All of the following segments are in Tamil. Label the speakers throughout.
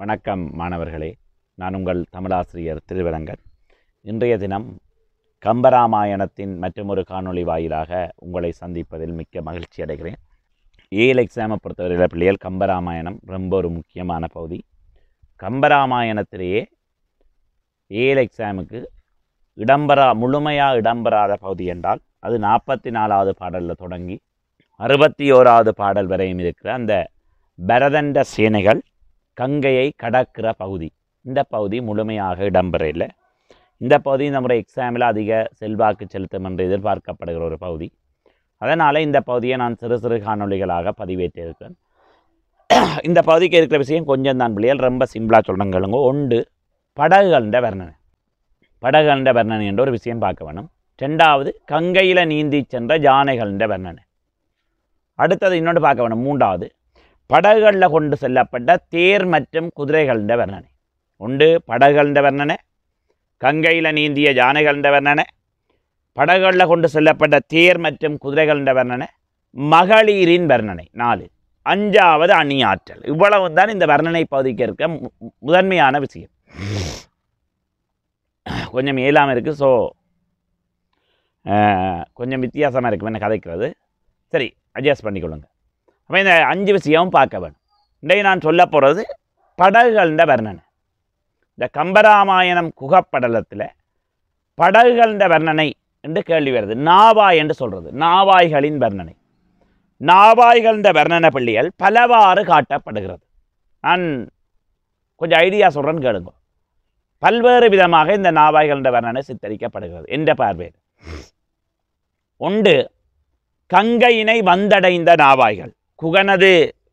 Speaker 1: வணக்கம் மாணவர்களே நான் உங்கள் தமிழாசிரியர் திருவிரங்கன் இன்றைய தினம் கம்பராமாயணத்தின் மற்றொரு காணொளி வாயிலாக உங்களை சந்திப்பதில் மிக்க மகிழ்ச்சி அடைகிறேன் ஏஎல் எக்ஸாமை பொறுத்தவரையில் பிள்ளைகள் கம்பராமாயணம் ரொம்ப ஒரு முக்கியமான பகுதி கம்பராமாயணத்திலேயே ஏஎல் எக்ஸாமுக்கு இடம்பெறா முழுமையாக இடம்பெறாத பகுதி என்றால் அது நாற்பத்தி நாலாவது பாடலில் தொடங்கி அறுபத்தி ஓராவது பாடல் வரையும் இருக்கிற அந்த பரதண்ட சேனைகள் கங்கையை கடக்கிற பகுதி இந்த பகுதி முழுமையாக இடம்பெறையில் இந்த பகுதி நம்முடைய எக்ஸாமில் அதிக செல்வாக்கு செலுத்தும் என்று எதிர்பார்க்கப்படுகிற ஒரு பகுதி அதனால் இந்த பகுதியை நான் சிறு சிறு காணொலிகளாக பதிவேற்றிருக்கேன் இந்த பகுதிக்கு இருக்கிற விஷயம் கொஞ்சம் தான் பிள்ளைகள் ரொம்ப சிம்பிளாக சொல்லுங்களுங்க ஒன்று படகுகளின்ற வர்ணனை படகுகளின் வர்ணனை என்ற ஒரு விஷயம் பார்க்க வேணும் ரெண்டாவது கங்கையில் நீந்தி சென்ற யானைகளின் வர்ணனை அடுத்தது இன்னொன்று பார்க்க வேணும் மூன்றாவது படகுகளில் கொண்டு செல்லப்பட்ட தேர் மற்றும் குதிரைகளின் வர்ணனை உண்டு படகுகளின் வர்ணனை கங்கையில் நீந்திய யானைகளின் வர்ணனை படகுகளில் கொண்டு செல்லப்பட்ட தேர் மற்றும் குதிரைகளின் வர்ணனை மகளிரின் வர்ணனை நாலு அஞ்சாவது அணியாற்றல் இவ்வளவு தான் இந்த வர்ணனை பகுதிக்கு இருக்க முதன்மையான விஷயம் கொஞ்சம் இயலாமல் இருக்குது ஸோ கொஞ்சம் வித்தியாசமாக இருக்கும் என்ன கதைக்கிறது சரி அட்ஜஸ்ட் பண்ணிக்கொள்ளுங்க அப்போ இந்த அஞ்சு விஷயம் பார்க்க வேணும் இன்றைக்கு நான் சொல்ல போகிறது படகுகள்ன்ற வர்ணனை இந்த கம்பராமாயணம் குகப்படலத்தில் படகுகள்ன்ற வர்ணனை என்று கேள்வி வருது நாவாய் என்று சொல்கிறது நாவாய்களின் வர்ணனை நாவாய்கள்ன்ற வர்ணனை பள்ளிகள் பலவாறு காட்டப்படுகிறது நான் கொஞ்சம் ஐடியா சொல்கிறேன்னு கேளுங்க பல்வேறு விதமாக இந்த நாவாய்கள்ன்ற வர்ணனை சித்தரிக்கப்படுகிறது எந்த பார்வையில் ஒன்று கங்கையினை வந்தடைந்த நாவாய்கள் குகனது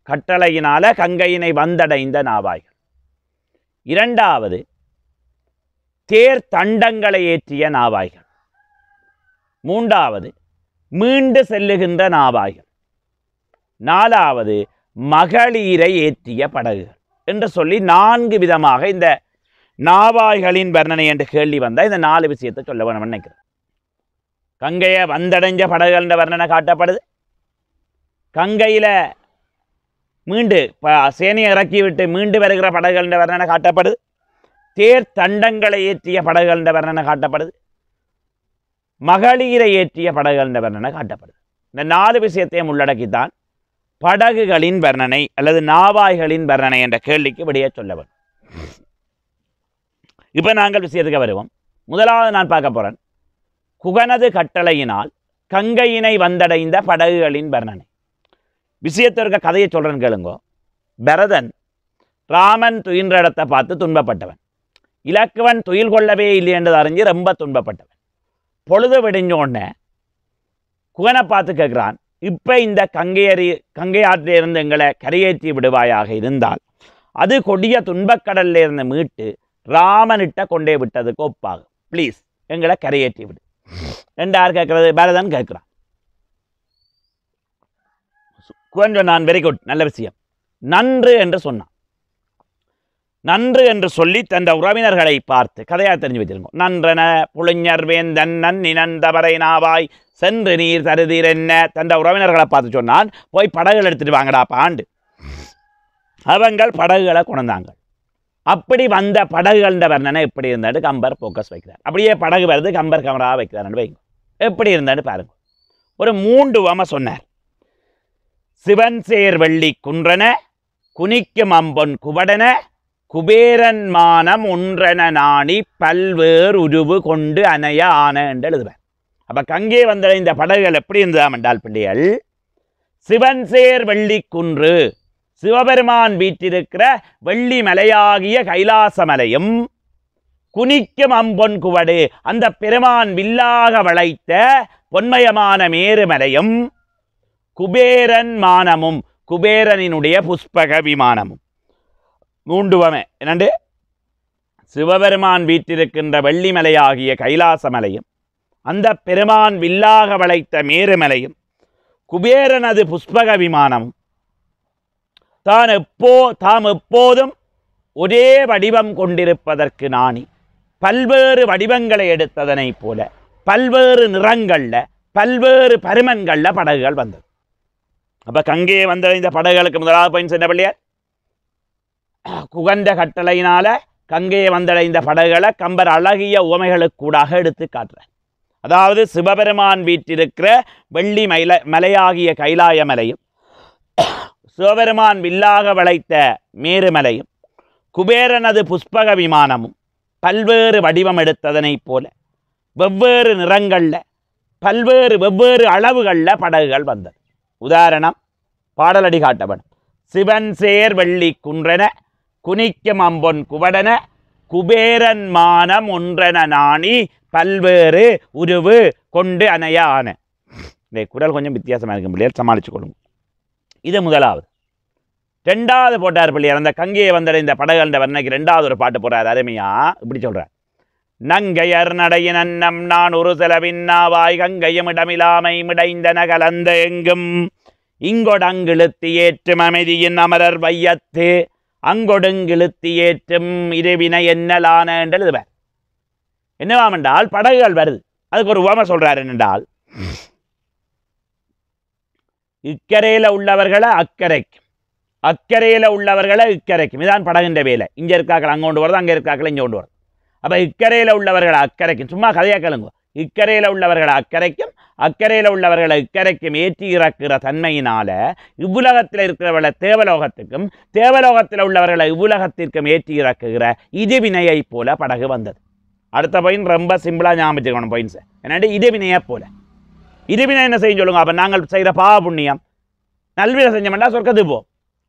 Speaker 1: கட்டளையினால கங்கையினை வந்தடைந்த நாவாய்கள் இரண்டாவது தேர் தண்டங்களை ஏற்றிய நாவாய்கள் மூன்றாவது மீண்டு செல்லுகின்ற நாவாய்கள் நாலாவது மகளிரை ஏற்றிய படகுகள் என்று சொல்லி நான்கு விதமாக இந்த நாவாய்களின் வர்ணனை என்று கேள்வி வந்தால் இந்த நாலு விஷயத்தை சொல்ல வேணும் நினைக்கிறேன் கங்கையை வந்தடைஞ்ச படகுகள் என்ற வர்ணனை காட்டப்படுது கங்கையில் மீண்டு சேனையை இறக்கிவிட்டு மீண்டு வருகிற படகுகள் என்ற வர்ணனை காட்டப்படுது தேர் தண்டங்களை ஏற்றிய படகுகள் என்ற வர்ணனை காட்டப்படுது மகளிரை ஏற்றிய படகுகள் என்ற வர்ணனை காட்டப்படுது இந்த நாலு விஷயத்தையும் உள்ளடக்கித்தான் படகுகளின் வர்ணனை அல்லது நாவாய்களின் வர்ணனை என்ற கேள்விக்கு விடையே சொல்ல வேண்டும் இப்போ நாங்கள் விஷயத்துக்கு வருவோம் முதலாவது நான் பார்க்க போகிறேன் குகனது கட்டளையினால் கங்கையினை வந்தடைந்த படகுகளின் வர்ணனை விஷயத்தில் இருக்க கதையை சொல்கிறேன்னு கேளுங்கோ பரதன் ராமன் துயின்ற இடத்தை பார்த்து துன்பப்பட்டவன் இலக்குவன் துயில் கொள்ளவே இல்லை என்று அறிஞ்சு ரொம்ப துன்பப்பட்டவன் பொழுது விடிஞ்ச உடனே குகனை பார்த்து கேட்குறான் இப்போ இந்த கங்கையறி கங்கையாற்றிலிருந்து எங்களை கரையேற்றி விடுவாயாக இருந்தால் அது கொடிய துன்பக்கடலில் இருந்து மீட்டு ராமனிட்ட கொண்டே விட்டதுக்கு ஒப்பாகும் ப்ளீஸ் எங்களை கரையேற்றி விடு யார் கேட்குறது பரதன் கேட்குறான் கொஞ்சம் நான் வெரி குட் நல்ல விஷயம் நன்று என்று சொன்னான் நன்று என்று சொல்லி தந்த உறவினர்களை பார்த்து கதையாக தெரிஞ்சு வச்சிருக்கோம் நன்றன புளிஞர் வேந்தன் நன்னி நந்தவரை நாவாய் சென்று நீர் தருதீர் என்ன தந்த உறவினர்களை பார்த்து சொன்னான் போய் படகுகள் எடுத்துட்டு வாங்கடா பாண்டு அவங்கள் படகுகளை கொண்டாங்க அப்படி வந்த படகுகள் வர்ணனை எப்படி இருந்தாண்டு கம்பர் ஃபோக்கஸ் வைக்கிறார் அப்படியே படகு வருது கம்பர் கமராக வைக்கிறார் வைங்க எப்படி இருந்தாண்டு பாருங்க ஒரு மூன்று வாம சொன்னார் சிவன்சேர் வெள்ளி குன்றன குனிக்கும் அம்பொன் குவடன மானம் ஒன்றன நாணி பல்வேறு உருவு கொண்டு அணைய ஆன என்று எழுதுவேன் அப்போ கங்கே வந்த இந்த படகுகள் எப்படி இருந்ததாம் என்றால் பிள்ளைகள் சிவன்சேர் வெள்ளி குன்று சிவபெருமான் வீட்டிருக்கிற வெள்ளி மலையாகிய கைலாச மலையும் குனிக்கும் அம்பொன் குவடு அந்த பெருமான் வில்லாக வளைத்த பொன்மயமான மேருமலையும் குபேரன் மானமும் குபேரனினுடைய புஷ்பக விமானமும் மூண்டுவமே என்னண்டு சிவபெருமான் வீற்றிருக்கின்ற வெள்ளிமலையாகிய கைலாசமலையும் அந்த பெருமான் வில்லாக வளைத்த மேருமலையும் குபேரனது புஷ்பக விமானமும் தான் எப்போ தாம் எப்போதும் ஒரே வடிவம் கொண்டிருப்பதற்கு நாணி பல்வேறு வடிவங்களை எடுத்ததனைப் போல பல்வேறு நிறங்களில் பல்வேறு பருமன்களில் படகுகள் வந்தது அப்போ கங்கையை வந்தடைந்த படகுகளுக்கு முதலாவது பயன் சென்ற பிள்ளையார் குகந்த கட்டளையினால கங்கையை வந்தடைந்த படகுகளை கம்பர் அழகிய உவமைகளுக்கூடாக எடுத்து காட்டுற அதாவது சிவபெருமான் வீட்டிருக்கிற வெள்ளி மயில மலையாகிய கைலாய மலையும் சிவபெருமான் வில்லாக வளைத்த மேருமலையும் குபேரனது புஷ்பக விமானமும் பல்வேறு வடிவம் எடுத்ததனைப் போல வெவ்வேறு நிறங்களில் பல்வேறு வெவ்வேறு அளவுகளில் படகுகள் வந்தது உதாரணம் பாடலடி காட்டவன் சிவன் சேர் வள்ளி குன்றன குனிக்கும் அம்பொன் குவடன குபேரன் மானம் ஒன்றன நாணி பல்வேறு உருவு கொண்டு அணையான இந்த குடல் கொஞ்சம் வித்தியாசமாக இருக்கும் பிள்ளையார் சமாளித்து கொள்ளும் இது முதலாவது ரெண்டாவது போட்டார் பிள்ளையார் அந்த கங்கையை வந்தடைந்த படகண்ட வர்ணைக்கு ரெண்டாவது ஒரு பாட்டு போடுறார் அருமையா இப்படி சொல்கிறார் நங்கையர் நடையின் அன்னம் நான் ஒரு செலவின்னாவாய் கங்கையும் இடமிலாமை மிடைந்தன கலந்த எங்கும் இங்கொடங்கிழுத்தி ஏற்றும் அமைதியின் அமரர் வையத்து அங்கொடுங்கிழுத்தி ஏற்றும் இருவினை என்னலான என்று எழுதுவார் என்னவாம் என்றால் படகுகள் வருது அதுக்கு ஒரு உவமை சொல்கிறார் என்றால் இக்கரையில் உள்ளவர்களை அக்கறைக்கும் அக்கறையில் உள்ளவர்களை இக்கரைக்கும் இதுதான் படகுன்ற வேலை இங்கே இருக்காக்கள் அங்கே கொண்டு வருது அங்கே இருக்காக்கள் இங்கே கொண்டு வருது அப்போ இக்கரையில் உள்ளவர்கள் அக்கறைக்கும் சும்மா கதையாக கேளுங்க இக்கரையில் உள்ளவர்கள் அக்கறைக்கும் அக்கறையில் உள்ளவர்களை இக்கரைக்கும் ஏற்றி இறக்குற தன்மையினால் இவ்வுலகத்தில் இருக்கிறவர்களை தேவலோகத்துக்கும் தேவலோகத்தில் உள்ளவர்களை இவ்வுலகத்திற்கும் ஏற்றி இறக்குகிற இதுவினையைப் போல படகு வந்தது அடுத்த பாயிண்ட் ரொம்ப சிம்பிளாக ஞாபகம் வச்சுக்கணும் பாயிண்ட்ஸை என்னென்னா இதுவினையை போல இதுவினை என்ன செய்யும் சொல்லுங்க அப்போ நாங்கள் செய்கிற பாவ புண்ணியம் நல்வினை செஞ்சோம்னா சொர்க்கத்துக்கு போவோம்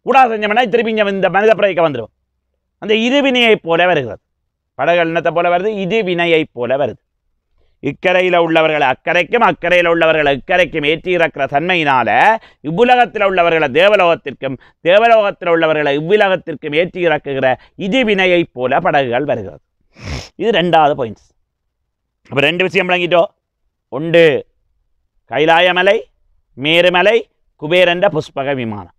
Speaker 1: கூடா செஞ்சோம்னா திருப்பி இந்த மனித பிறகு வந்துடுவோம் அந்த இருவினையைப் போல வருகிறது படகு என்னத்தை போல வருது இது வினையைப் போல வருது இக்கரையில் உள்ளவர்களை அக்கறைக்கும் அக்கறையில் உள்ளவர்களை இக்கரைக்கும் ஏற்றி இறக்கிற தன்மையினால் இவ்வுலகத்தில் உள்ளவர்களை தேவலோகத்திற்கும் தேவலோகத்தில் உள்ளவர்களை இவ்விலகத்திற்கும் ஏற்றி இறக்குகிற இது வினையைப் போல படகுகள் வருகிறது இது ரெண்டாவது பாயிண்ட்ஸ் அப்போ ரெண்டு விஷயம் விளங்கிட்டோம் ஒன்று கைலாயமலை மேருமலை குபேரன்ற புஷ்பக விமானம்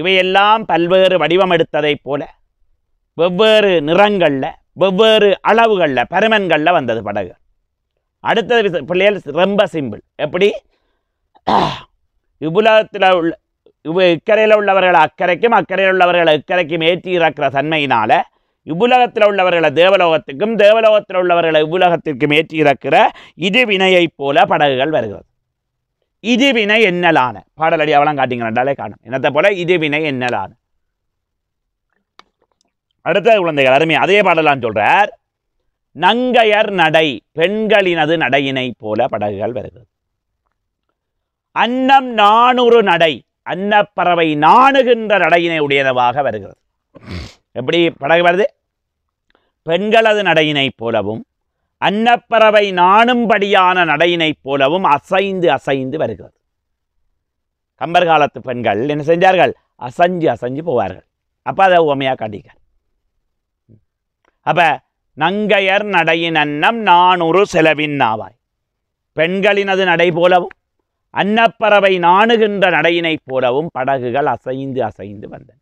Speaker 1: இவையெல்லாம் பல்வேறு வடிவம் எடுத்ததைப் போல வெவ்வேறு நிறங்களில் வெவ்வேறு அளவுகளில் பருமன்களில் வந்தது படகு அடுத்தது பிள்ளைகள் ரொம்ப சிம்பிள் எப்படி இவ்வுலகத்தில் உள்ள இக்கரையில் உள்ளவர்கள் அக்கறைக்கும் அக்கறையில் உள்ளவர்கள் இக்கரைக்கும் ஏற்றி இறக்கிற தன்மையினால் இவ்வுலகத்தில் உள்ளவர்களை தேவலோகத்துக்கும் தேவலோகத்தில் உள்ளவர்களை இவ்வுலகத்திற்கும் ஏற்றி இறக்கிற இது வினையைப் போல படகுகள் வருகிறது வினை என்னலான பாடலடி அவளம் ரெண்டாலே காணும் என்னத்தை போல வினை என்னலான அடுத்த குழந்தைகள் அருமை அதே பாடலான்னு சொல்கிறார் நங்கையர் நடை பெண்களினது நடையினை போல படகுகள் வருகிறது அன்னம் நானூறு நடை அன்னப்பறவை நாணுகின்ற நடையினை உடையனவாக வருகிறது எப்படி படகு வருது பெண்களது நடையினை போலவும் அன்னப்பறவை நாணும்படியான நடையினைப் போலவும் அசைந்து அசைந்து வருகிறது கம்பர் காலத்து பெண்கள் என்ன செஞ்சார்கள் அசைஞ்சு அசைஞ்சு போவார்கள் அப்போ அதை உமையாக காட்டிக்க அப்ப நங்கையர் நடையின் அன்னம் ஒரு செலவின் பெண்களின் பெண்களினது நடை போலவும் அன்னப்பறவை நாணுகின்ற நடையினைப் போலவும் படகுகள் அசைந்து அசைந்து வந்தன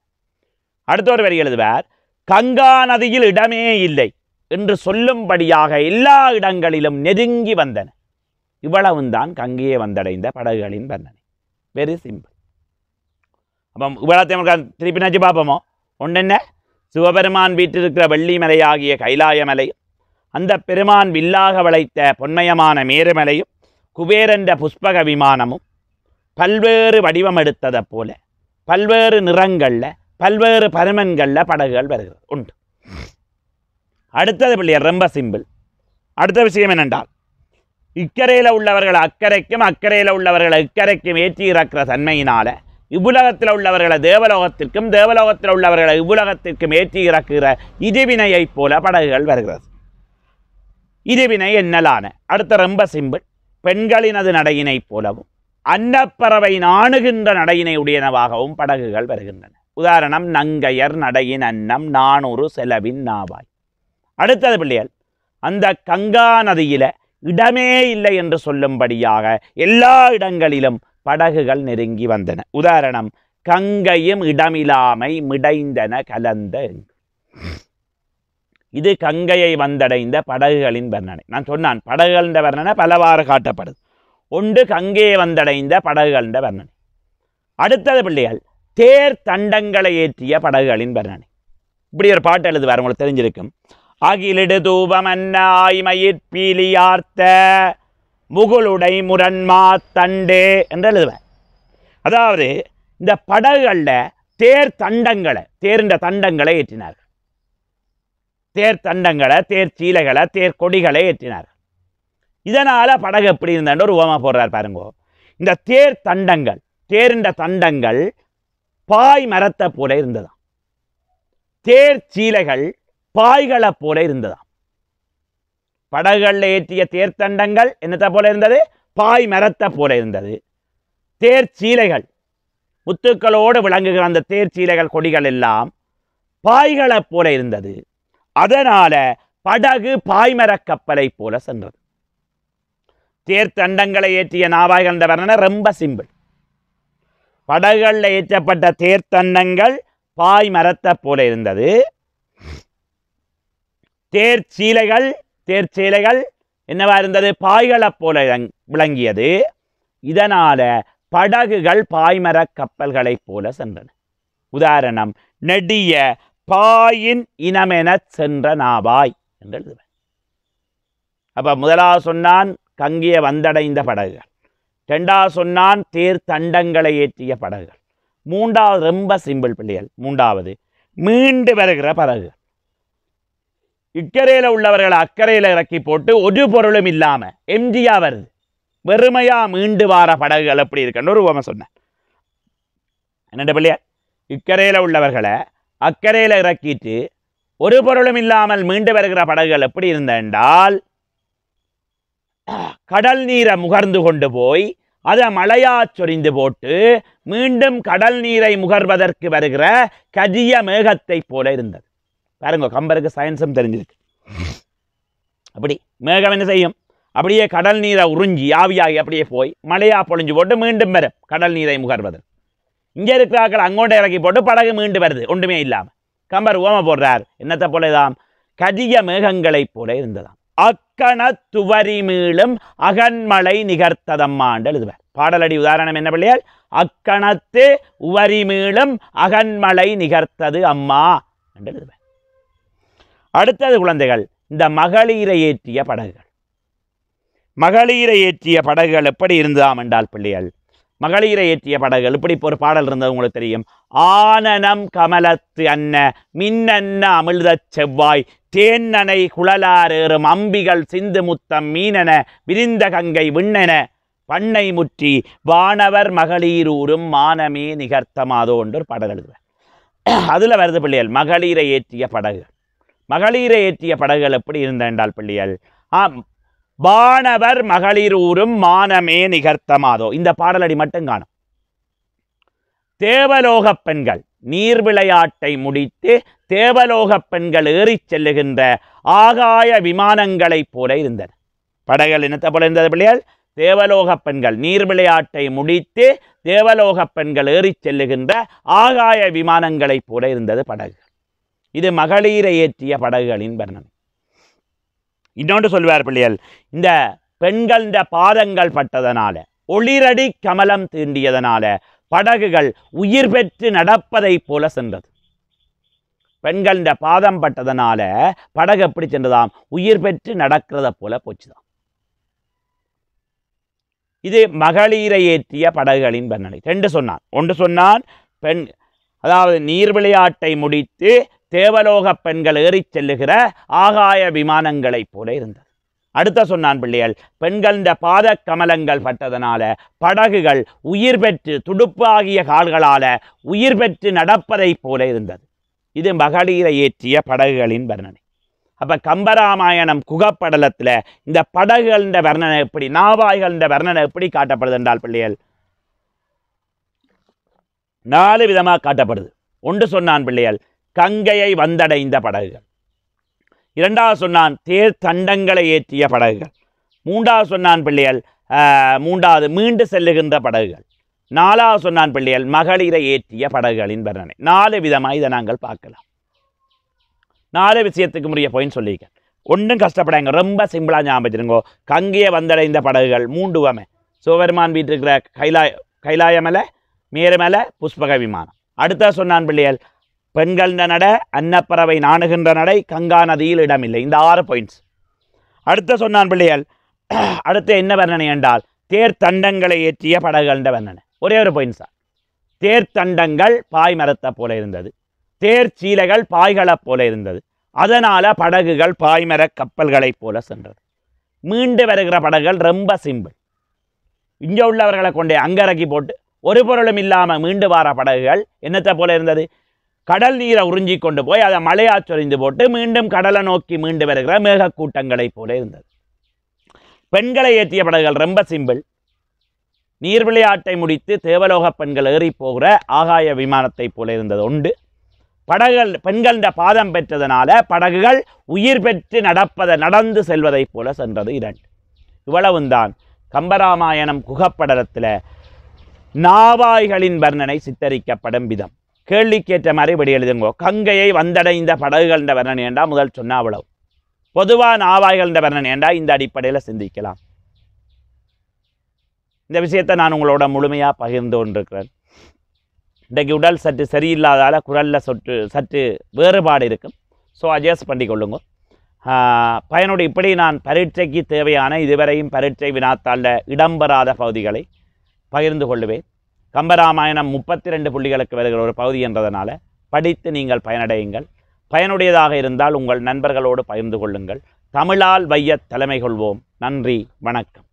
Speaker 1: அடுத்த ஒரு வரி எழுதுவார் கங்கா நதியில் இடமே இல்லை என்று சொல்லும்படியாக எல்லா இடங்களிலும் நெருங்கி வந்தன இவ்வளவும் தான் கங்கையை வந்தடைந்த படகுகளின் வந்தனை வெரி சிம்பிள் அப்போ இவ்வளோ திருப்பி நச்சு பார்ப்போமோ ஒன்று என்ன சிவபெருமான் வீற்றிருக்கிற வெள்ளிமலையாகிய கைலாயமலையும் அந்த பெருமான் வில்லாக வளைத்த பொன்மயமான மேருமலையும் குபேரன்ற புஷ்பக விமானமும் பல்வேறு வடிவம் எடுத்ததை போல பல்வேறு நிறங்களில் பல்வேறு பருமன்களில் படகுகள் வருகிறது உண்டு அடுத்தது பிள்ளையர் ரொம்ப சிம்பிள் அடுத்த விஷயம் என்னென்றால் இக்கரையில் உள்ளவர்கள் அக்கறைக்கும் அக்கறையில் உள்ளவர்கள் இக்கரைக்கும் ஏற்றி இறக்கிற தன்மையினால் இவ்வுலகத்தில் உள்ளவர்களை தேவலோகத்திற்கும் தேவலோகத்தில் உள்ளவர்களை இவ்வுலகத்திற்கும் ஏற்றி இறக்குகிற இதுவினையைப் போல படகுகள் வருகிறது இதுவினை என்னலான அடுத்த ரொம்ப சிம்பிள் பெண்களினது நடையினைப் போலவும் அன்னப்பறவை நாணுகின்ற நடையினை உடையனவாகவும் படகுகள் வருகின்றன உதாரணம் நங்கையர் நடையின் அன்னம் நானூறு செலவின் நாவாய் அடுத்தது பிள்ளைகள் அந்த கங்கா நதியில இடமே இல்லை என்று சொல்லும்படியாக எல்லா இடங்களிலும் படகுகள் நெருங்கி வந்தன உதாரணம் கங்கையும் இடமில்லாமை மிடைந்தன கலந்த இது கங்கையை வந்தடைந்த படகுகளின் வர்ணனை நான் சொன்னான் படகுகளின் வர்ணனை பலவாறு காட்டப்படுது ஒன்று கங்கையை வந்தடைந்த படகுகளின் வர்ணனை அடுத்தது பிள்ளைகள் தேர் தண்டங்களை ஏற்றிய படகுகளின் வர்ணனை இப்படி ஒரு பாட்டு எழுதுவார் உங்களுக்கு தெரிஞ்சிருக்கும் அகிலிடு தூபம் அன்னாய் மயிர் பீலியார்த்த முகுளுடை முரண்மா தண்டு என்று எழுதுவேன் அதாவது இந்த படகுகளில் தேர் தண்டங்களை தேர்ந்த தண்டங்களை ஏற்றினார்கள் தேர் தண்டங்களை தேர் சீலைகளை தேர் கொடிகளை ஏற்றினார்கள் இதனால் படகு எப்படி இருந்தான்னு ஒரு ஓமா போடுறார் பாருங்க இந்த தேர் தண்டங்கள் தேர்ந்த தண்டங்கள் பாய் மரத்தை போல இருந்ததாம் தேர் சீலைகள் பாய்களை போல இருந்ததாம் படகுகளில் ஏற்றிய தேர்த்தண்டங்கள் என்னத்தை போல இருந்தது பாய் மரத்தை போல இருந்தது தேர்ச்சீலைகள் முத்துக்களோடு விளங்குகிற அந்த தேர்ச்சீலைகள் கொடிகள் எல்லாம் பாய்களை போல இருந்தது அதனால படகு பாய்மர கப்பலை போல சென்றது தேர்த்தண்டங்களை ஏற்றிய நாவாய்கள் என்ற வர்ணனை ரொம்ப சிம்பிள் படகுகளில் ஏற்றப்பட்ட தேர்த்தண்டங்கள் பாய் மரத்தை போல இருந்தது தேர்ச்சீலைகள் தேர்ச்சேலைகள் என்னவா இருந்தது பாய்களை போல விளங்கியது இதனால படகுகள் பாய்மர கப்பல்களைப் போல சென்றன உதாரணம் நெடிய பாயின் இனமெனச் சென்ற நாவாய் என்று எழுதுவேன் அப்போ முதலா சொன்னான் கங்கிய வந்தடைந்த படகுகள் ரெண்டா சொன்னான் தேர் தண்டங்களை ஏற்றிய படகுகள் மூன்றாவது ரொம்ப சிம்பிள் பிள்ளைகள் மூன்றாவது மீண்டு வருகிற படகுகள் இக்கரையில் உள்ளவர்களை அக்கறையில் இறக்கி போட்டு ஒரு பொருளும் இல்லாமல் எம்ஜியா வருது வெறுமையாக மீண்டு வார படகுகள் அப்படி இருக்குன்னு ஒரு உமை சொன்னேன் என்ன பிள்ளையா இக்கரையில் உள்ளவர்களை அக்கறையில் இறக்கிட்டு ஒரு பொருளும் இல்லாமல் மீண்டு வருகிற படகுகள் எப்படி இருந்தால் கடல் நீரை முகர்ந்து கொண்டு போய் அதை மழையா சொரிந்து போட்டு மீண்டும் கடல் நீரை முகர்வதற்கு வருகிற கஜிய மேகத்தை போல இருந்தது பாருங்க கம்பருக்கு சயின்ஸும் தெரிஞ்சிருக்கு அப்படி மேகம் என்ன செய்யும் அப்படியே கடல் நீரை உறிஞ்சி ஆவியாகி அப்படியே போய் மழையாக பொழிஞ்சு போட்டு மீண்டும் வரும் கடல் நீரை முகர்வது இங்கே இருக்கிறார்கள் அங்கோட்டை இறக்கி போட்டு படகு மீண்டு வருது ஒன்றுமே இல்லாமல் கம்பர் ஓம போடுறார் என்னத்தை போலதாம் கதிக மேகங்களைப் போல இருந்ததாம் அக்கண துவரி மீளும் அகன்மலை நிகர்த்ததம்மாண்டு எழுதுவார் பாடலடி உதாரணம் என்ன பிள்ளையார் அக்கணத்து உவரி மீளும் அகன்மலை நிகர்த்தது அம்மா என்று எழுதுவார் அடுத்தது குழந்தைகள் இந்த மகளிரை ஏற்றிய படகுகள் மகளிரை ஏற்றிய படகுகள் எப்படி இருந்ததாம் என்றால் பிள்ளைகள் மகளிரை ஏற்றிய படகுகள் இப்படி இப்போ ஒரு பாடல் இருந்தது உங்களுக்கு தெரியும் ஆனனம் கமலத்து அன்ன மின்னன்ன அமிழ்த செவ்வாய் தேன்னனை குழலாரேறும் அம்பிகள் சிந்து முத்தம் மீனன விரிந்த கங்கை விண்ணென பண்ணை முற்றி வானவர் மகளிரூரும் மானமே நிகர்த்தமாதோ என்று ஒரு பாடல் எழுதுவேன் அதில் வருது பிள்ளைகள் மகளிரை ஏற்றிய படகுகள் மகளிரை ஏற்றிய படகுகள் எப்படி இருந்த என்றால் பிள்ளைகள் ஆம் வானவர் ஊரும் மானமே நிகர்த்தமாதோ இந்த பாடலடி மட்டும் காணும் தேவலோக பெண்கள் நீர் விளையாட்டை முடித்து தேவலோக பெண்கள் ஏறிச் செல்லுகின்ற ஆகாய விமானங்களைப் போல இருந்தன படகுகள் என்னத்தை போல இருந்தது பிள்ளைகள் தேவலோக பெண்கள் நீர் விளையாட்டை முடித்து தேவலோக பெண்கள் ஏறிச் செல்லுகின்ற ஆகாய விமானங்களைப் போல இருந்தது படகு இது மகளிரை ஏற்றிய படகுகளின் வர்ணனை இன்னொன்று சொல்வார் பிள்ளைகள் இந்த பெண்கள் இந்த பாதங்கள் பட்டதனால ஒளிரடி கமலம் தீண்டியதனால படகுகள் உயிர் பெற்று நடப்பதை போல சென்றது பெண்கள் இந்த பாதம் பட்டதனால படகு எப்படி சென்றதாம் உயிர் பெற்று நடக்கிறத போல போச்சுதாம் இது மகளிரை ஏற்றிய படகுகளின் வர்ணனை ரெண்டு சொன்னான் ஒன்று சொன்னான் பெண் அதாவது நீர் விளையாட்டை முடித்து தேவலோக பெண்கள் ஏறிச் செல்லுகிற ஆகாய விமானங்களைப் போல இருந்தது அடுத்த சொன்னான் பிள்ளைகள் பெண்கள் இந்த பாத கமலங்கள் பட்டதனால படகுகள் உயிர் பெற்று துடுப்பு ஆகிய கால்களால உயிர் பெற்று நடப்பதைப் போல இருந்தது இது மகளிரை ஏற்றிய படகுகளின் வர்ணனை அப்போ கம்பராமாயணம் குகப்படலத்தில் இந்த படகுகள்ன்ற வர்ணனை எப்படி நாவாய்கள்ன்ற வர்ணனை எப்படி காட்டப்படுது என்றால் பிள்ளைகள் நாலு விதமாக காட்டப்படுது ஒன்று சொன்னான் பிள்ளைகள் கங்கையை வந்தடைந்த படகுகள் இரண்டாவது சொன்னான் தேர் தண்டங்களை ஏற்றிய படகுகள் மூன்றாவது சொன்னான் பிள்ளைகள் மூன்றாவது மீண்டு செல்லுகின்ற படகுகள் நாலாவது சொன்னான் பிள்ளைகள் மகளிரை ஏற்றிய படகுகளின் வர்ணனை நாலு விதமாக இதை நாங்கள் பார்க்கலாம் நாலு விஷயத்துக்கு முறைய போய் சொல்லியிருக்கேன் ஒன்றும் கஷ்டப்படாங்க ரொம்ப சிம்பிளாக ஞாபகம் கங்கையை வந்தடைந்த படகுகள் மூண்டுவமே சிவபெருமான் வீட்டிருக்கிற கைலா கைலாயமலை மேலுமலை புஷ்பக விமானம் அடுத்த சொன்னான் பிள்ளைகள் பெண்கள் நட அன்னப்பறவை நாணுகின்ற நடை கங்கா நதியில் இடமில்லை இந்த ஆறு பாயிண்ட்ஸ் அடுத்த சொன்னான் பிள்ளைகள் அடுத்து என்ன வர்ணனை என்றால் தேர் தண்டங்களை ஏற்றிய படகுகள்ன்ற வர்ணனை ஒரே ஒரு பாயிண்ட்ஸ் தான் தேர் தண்டங்கள் பாய் மரத்தை போல இருந்தது தேர் சீலைகள் பாய்களைப் போல இருந்தது அதனால் படகுகள் பாய்மர கப்பல்களைப் போல சென்றது மீண்டு வருகிற படகுகள் ரொம்ப சிம்பிள் இங்கே உள்ளவர்களை கொண்டே அங்கரக்கி போட்டு ஒரு பொருளும் இல்லாமல் மீண்டு வார படகுகள் என்னத்தை போல இருந்தது கடல் நீரை உறிஞ்சி கொண்டு போய் அதை மழையா சொரிந்து போட்டு மீண்டும் கடலை நோக்கி மீண்டு வருகிற மேகக்கூட்டங்களைப் போல இருந்தது பெண்களை ஏற்றிய படகுகள் ரொம்ப சிம்பிள் நீர் விளையாட்டை முடித்து தேவலோக பெண்கள் ஏறி போகிற ஆகாய விமானத்தை போல இருந்தது உண்டு படகுகள் பெண்கள பாதம் பெற்றதனால படகுகள் உயிர் பெற்று நடப்பதை நடந்து செல்வதைப் போல சென்றது இரண்டு இவ்வளவுந்தான் கம்பராமாயணம் குகப்படலத்தில் நாவாய்களின் வர்ணனை சித்தரிக்கப்படும் விதம் கேள்விக்கேற்ற மறுபடி எழுதுங்கோ கங்கையை வந்தடைந்த படகுகள்ன்ற வர்ணனை என்றா முதல் சொன்ன அவ்வளவு பொதுவாக நாவாய்கள்ன்ற வர்ணனை ஏண்டா இந்த அடிப்படையில் சிந்திக்கலாம் இந்த விஷயத்தை நான் உங்களோட முழுமையாக பகிர்ந்து கொண்டிருக்கிறேன் இன்றைக்கு உடல் சற்று சரியில்லாதால் குரலில் சொற்று சற்று வேறுபாடு இருக்கும் ஸோ அட்ஜஸ்ட் பண்ணி கொள்ளுங்க பயனோடு இப்படி நான் பரீட்சைக்கு தேவையான இதுவரையும் பரீட்சை வினாத்தாளில் இடம்பெறாத பகுதிகளை பகிர்ந்து கொள்வேன் கம்பராமாயணம் முப்பத்தி ரெண்டு புள்ளிகளுக்கு வருகிற ஒரு பகுதி என்றதனால் படித்து நீங்கள் பயனடையுங்கள் பயனுடையதாக இருந்தால் உங்கள் நண்பர்களோடு பகிர்ந்து கொள்ளுங்கள் தமிழால் வையத் தலைமை கொள்வோம் நன்றி வணக்கம்